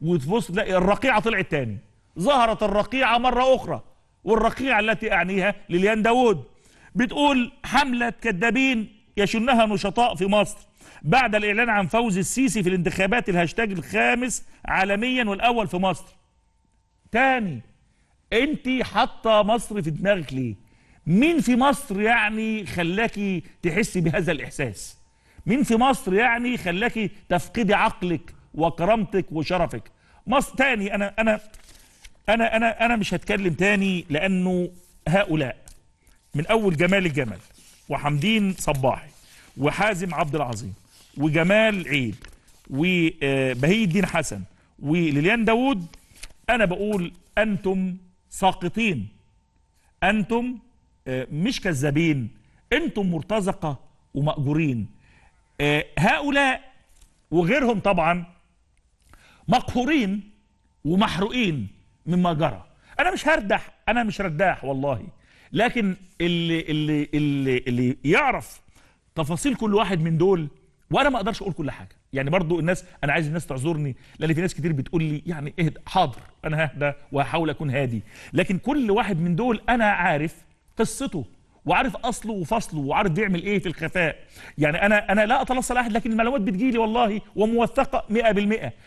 وتبص تلاقي الرقيعه طلعت تاني ظهرت الرقيعه مره اخرى والرقيعه التي اعنيها ليليان داوود بتقول حمله كذابين يشنها نشطاء في مصر بعد الاعلان عن فوز السيسي في الانتخابات الهاشتاج الخامس عالميا والاول في مصر تاني انت حاطه مصر في دماغك ليه مين في مصر يعني خلاكي تحسي بهذا الاحساس مين في مصر يعني خلاكي تفقدي عقلك وكرامتك وشرفك مصر تاني انا انا انا انا انا مش هتكلم تاني لانه هؤلاء من اول جمال الجمل وحمدين صباحي وحازم عبد العظيم وجمال عيد وبهي الدين حسن وليليان داوود انا بقول انتم ساقطين انتم آه، مش كذابين انتم مرتزقه ومأجورين آه، هؤلاء وغيرهم طبعا مقهورين ومحروقين مما جرى انا مش هردح انا مش رداح والله لكن اللي اللي اللي, اللي يعرف تفاصيل كل واحد من دول وانا ما اقدرش اقول كل حاجه يعني برضو الناس انا عايز الناس تعذرني لان في ناس كتير بتقول لي يعني اهدى حاضر انا ههدى وهحاول اكون هادي لكن كل واحد من دول انا عارف قصته وعارف اصله وفصله وعارف بيعمل ايه في الخفاء يعني انا انا لا اتلصى احد لكن المعلومات بتجيلي والله وموثقه 100%